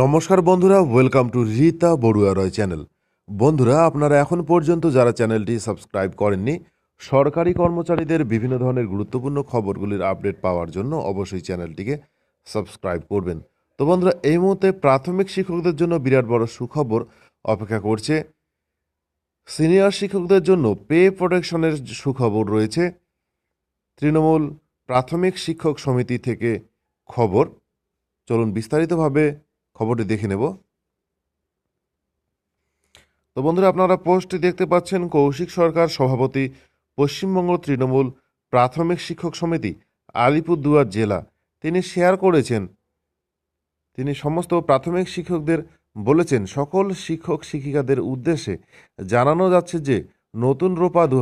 নমস্কার বন্ধুরা welcome to Rita Barua Roy channel বন্ধুরা আপনারা এখন পর্যন্ত যারা চ্যানেলটি সাবস্ক্রাইব করেননি সরকারি কর্মচারীদের বিভিন্ন ধরনের গুরুত্বপূর্ণ খবরগুলির আপডেট পাওয়ার জন্য অবশ্যই চ্যানেলটিকে সাবস্ক্রাইব করবেন তো বন্ধুরা এই মুহূর্তে প্রাথমিক শিক্ষকদের জন্য বিরাট বড় সুখবর অপেক্ষা করছে সিনিয়র শিক্ষকদের জন্য পে প্রোটেকশনের সুখবর রয়েছে তৃণমূল প্রাথমিক শিক্ষক সমিতি থেকে খবর চলুন বিস্তারিতভাবে খবরটি দেখে নেব তো বন্ধুরা আপনারা পোস্টটি দেখতে পাচ্ছেন কৌশিক সরকার সভাপতি পশ্চিমবঙ্গ তৃণমূল প্রাথমিক শিক্ষক সমিতি আলিপুরদুয়ার জেলা তিনি শেয়ার করেছেন তিনি সমস্ত প্রাথমিক শিক্ষকদের বলেছেন সকল শিক্ষক শিক্ষিকাদের উদ্দেশ্যে জানানো যাচ্ছে যে নতুন রোপা দু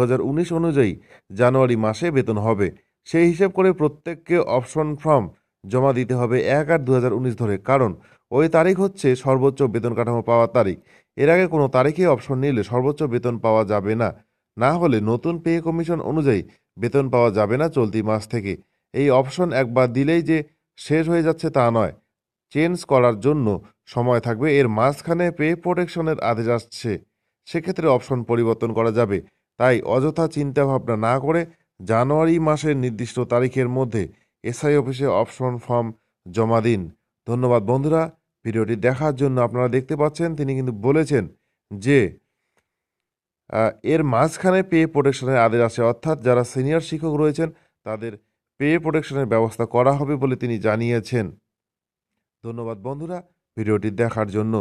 অনুযায়ী জানুয়ারি মাসে বেতন হবে সেই হিসেব করে প্রত্যেককে অপশন ফর্ম জমা দিতে হবে এক আট দু ধরে কারণ ওই তারিখ হচ্ছে সর্বোচ্চ বেতন কাঠামো পাওয়ার তারিখ এর আগে কোনো তারিখে অপশন নিলে সর্বোচ্চ বেতন পাওয়া যাবে না না হলে নতুন পে কমিশন অনুযায়ী বেতন পাওয়া যাবে না চলতি মাস থেকে এই অপশন একবার দিলেই যে শেষ হয়ে যাচ্ছে তা নয় চেঞ্জ করার জন্য সময় থাকবে এর মাঝখানে পে প্রোটেকশনের আদেশ আসছে সেক্ষেত্রে অপশন পরিবর্তন করা যাবে তাই অযথা চিন্তাভাবনা না করে জানুয়ারি মাসের নির্দিষ্ট তারিখের মধ্যে এসআই অফিসে অপশন ফর্ম জমা দিন ধন্যবাদ বন্ধুরা ভিডিওটি দেখার জন্য আপনারা দেখতে পাচ্ছেন তিনি কিন্তু বলেছেন যে এর মাঝখানে পে প্রোটেকশনের আদেশ আছে অর্থাৎ যারা সিনিয়র শিক্ষক রয়েছেন তাদের পে প্রোটেকশনের ব্যবস্থা করা হবে বলে তিনি জানিয়েছেন ধন্যবাদ বন্ধুরা ভিডিওটি দেখার জন্য